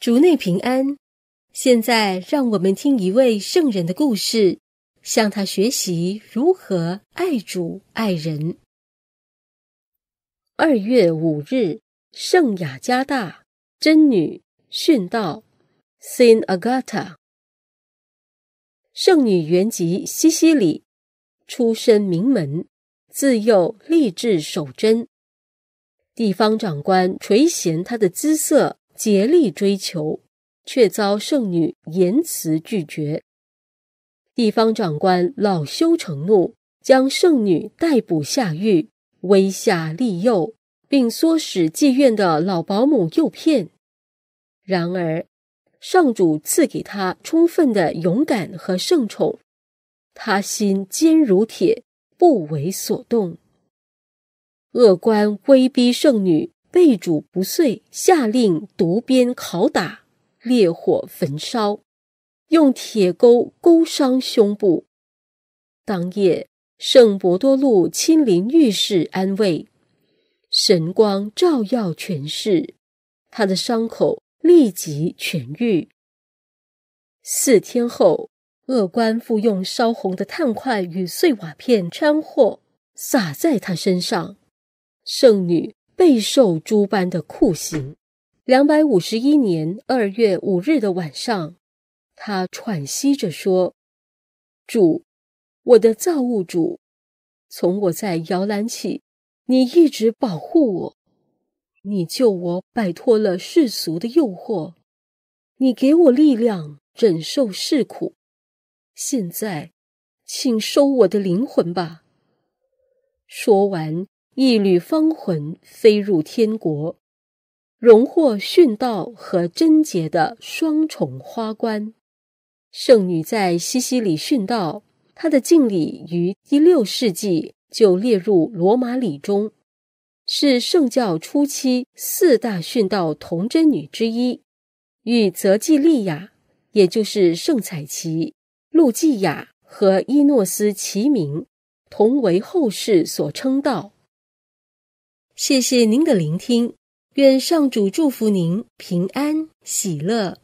竹内平安，现在让我们听一位圣人的故事，向他学习如何爱主爱人。二月五日，圣雅加大真女殉道，Saint Agata。圣女原籍西西里，出身名门，自幼立志守贞。地方长官垂涎她的姿色。竭力追求，却遭圣女严辞拒绝。地方长官恼羞成怒，将圣女逮捕下狱，威吓利诱，并唆使妓院的老保姆诱骗。然而，上主赐给他充分的勇敢和圣宠，他心坚如铁，不为所动。恶官威逼圣女。被主不遂，下令毒鞭拷打，烈火焚烧，用铁钩钩伤胸部。当夜，圣伯多禄亲临浴室安慰，神光照耀全世，他的伤口立即痊愈。四天后，恶官复用烧红的炭块与碎瓦片掺和，撒在他身上，圣女。备受诸般的酷刑。两百五十一年二月五日的晚上，他喘息着说：“主，我的造物主，从我在摇篮起，你一直保护我，你救我摆脱了世俗的诱惑，你给我力量忍受世苦。现在，请收我的灵魂吧。”说完。一缕芳魂飞入天国，荣获殉道和贞洁的双重花冠。圣女在西西里殉道，她的敬礼于第六世纪就列入罗马礼中，是圣教初期四大殉道童贞女之一，与泽济利亚，也就是圣彩琪、路基亚和伊诺斯齐名，同为后世所称道。谢谢您的聆听，愿上主祝福您平安喜乐。